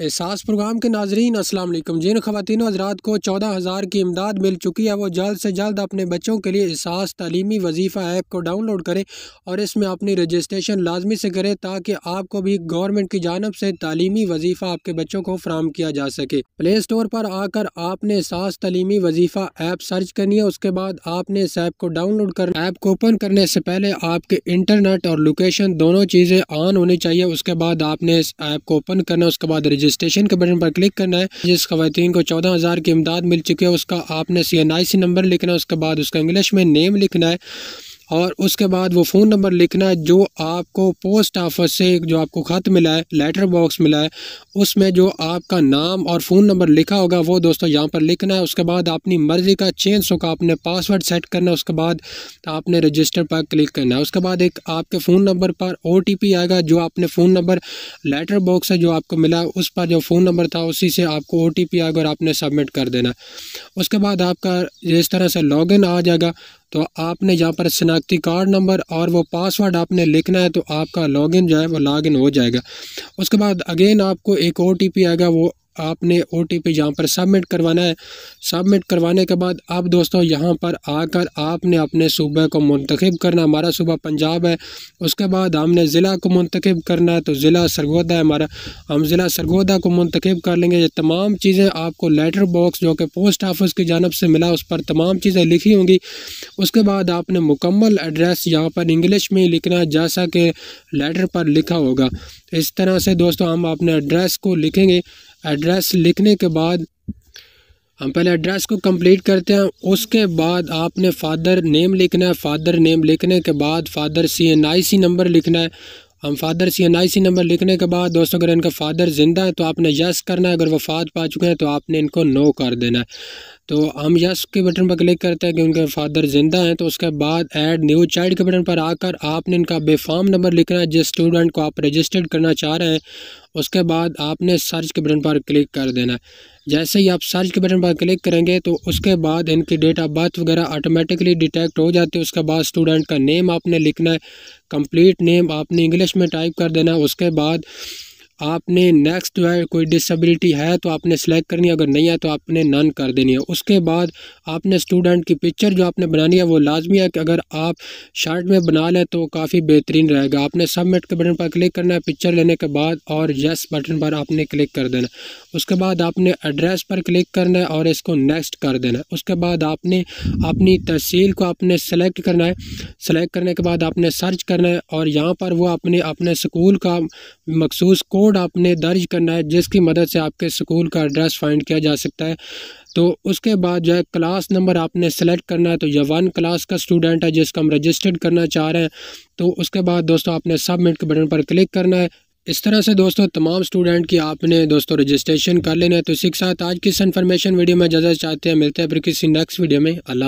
एहसास प्रोग्राम के नाजरीन असलम जिन खातिन हजरात को चौदह हज़ार की इमदाद मिल चुकी है वो जल्द से जल्द अपने बच्चों के लिए एहसास तलीमी वजीफ़ा ऐप को डाउनलोड करें और इसमें अपनी रजिस्ट्रेशन लाजमी से करें ताकि आपको भी गवर्नमेंट की जानब से तलीमी वजीफ़ा आपके बच्चों को फ्राहम किया जा सके प्ले स्टोर पर आकर आपने एहसास तलीमी वजीफ़ा ऐप सर्च करनी है उसके बाद आपने इस ऐप को डाउनलोड कर ऐप को ओपन करने से पहले आपके इंटरनेट और लोकेशन दोनों चीज़ें ऑन होनी चाहिए उसके बाद आपने इस ऐप को ओपन करना उसके बाद रजिस्टर रजिस्ट्रेशन के बटन पर क्लिक करना है जिस खातन को चौदह हज़ार की इमदाद मिल चुकी है उसका आपने सी एन आई सी नंबर लिखना है उसके बाद उसका इंग्लिश में नेम लिखना है और उसके बाद वो फ़ोन नंबर लिखना है जो आपको पोस्ट ऑफिस से जो आपको ख़त मिला है लेटर बॉक्स मिला है उसमें जो आपका नाम और फ़ोन नंबर लिखा होगा वो दोस्तों यहाँ पर लिखना है उसके बाद अपनी मर्ज़ी का चेंज सौ का आपने पासवर्ड सेट करना है उसके बाद आपने रजिस्टर पर क्लिक करना है उसके बाद एक आपके फ़ोन नंबर पर ओ आएगा जो आपने फ़ोन नंबर लेटर बॉक्स से जो आपको मिला उस पर जो फ़ोन नंबर था उसी से आपको ओ आएगा और आपने सबमिट कर देना उसके बाद आपका जिस तरह से लॉगिन आ जाएगा तो आपने यहाँ पर शनाख्ती कार्ड नंबर और वो पासवर्ड आपने लिखना है तो आपका लॉगिन जो है वो लॉगिन हो जाएगा उसके बाद अगेन आपको एक ओ आएगा वो आपने ओ टी पी यहाँ पर सबमिट करवाना है सबमिट करवाने के बाद अब दोस्तों यहाँ पर आकर आपने अपने सूबे को मंतखब करना हमारा सूबा पंजाब है उसके बाद हमने ज़िला को मंतखब करना है तो ज़िला सरगोदा है हमारा हम ज़िला सरगोदा को मंतखब कर लेंगे ये तमाम चीज़ें आपको लेटर बॉक्स जो कि पोस्ट ऑफिस की जानब से मिला उस पर तमाम चीज़ें लिखी होंगी उसके बाद आपने मुकम्मल एड्रेस यहाँ पर इंग्लिश में ही लिखना है जैसा कि लेटर पर लिखा होगा इस तरह से दोस्तों हम अपने एड्रेस को लिखेंगे एड्रेस लिखने के बाद हम पहले एड्रेस को कंप्लीट करते हैं उसके बाद आपने फादर नेम लिखना है फादर नेम लिखने के बाद father C N I C number लिखना है हम father C N I C number लिखने के बाद दोस्तों अगर इनका फादर ज़िंदा है तो आपने यस करना है अगर वफात पा चुके हैं तो आपने इनको नो कर देना है तो हम यस के बटन पर क्लिक करते हैं कि उनके फादर ज़िंदा हैं तो उसके बाद ऐड न्यू चाइल्ड के बटन पर आकर आपने इनका बेफाम नंबर लिखना है जिस स्टूडेंट को आप रजिस्टर्ड करना चाह रहे हैं उसके बाद आपने सर्च के बटन पर क्लिक कर देना है जैसे ही आप सर्च के बटन पर क्लिक करेंगे तो उसके बाद इनकी डेट ऑफ बर्थ वगैरह ऑटोमेटिकली डिटेक्ट हो जाती है उसके बाद स्टूडेंट का नेम आपने लिखना है कंप्लीट नेम आपने इंग्लिश में टाइप कर देना है उसके बाद आपने नेक्स्ट जो है कोई डिसेबिलिटी है तो आपने सेलेक्ट करनी है अगर नहीं है तो आपने नन कर देनी है उसके बाद आपने स्टूडेंट की पिक्चर जो आपने बनानी है वो लाजमी है कि अगर आप शर्ट में बना लें तो काफ़ी बेहतरीन रहेगा आपने सबमिट के बटन पर क्लिक करना है पिक्चर लेने के बाद और येस बटन पर आपने क्लिक कर देना उसके बाद आपने एड्रेस पर क्लिक करना है और इसको नेक्स्ट कर देना है उसके बाद आपने अपनी तहसील को आपने सेलेक्ट करना है सेलेक्ट करने के बाद आपने सर्च करना है और यहाँ पर वो अपने अपने स्कूल का मखसूस कोड कोड आपने दर्ज करना है जिसकी मदद से आपके स्कूल का एड्रेस फाइंड किया जा सकता है तो उसके बाद जो है क्लास नंबर आपने सेलेक्ट करना है तो यह वन क्लास का स्टूडेंट है जिसका हम रजिस्टर्ड करना चाह रहे हैं तो उसके बाद दोस्तों आपने सबमिट के बटन पर क्लिक करना है इस तरह से दोस्तों तमाम स्टूडेंट की आपने दोस्तों रजिस्ट्रेशन कर लेना है तो इसी के साथ आज की इस इन्फॉर्मेशन वीडियो में इजाज़त चाहते हैं मिलते हैं फिर किसी नेक्स्ट वीडियो में अल्लाह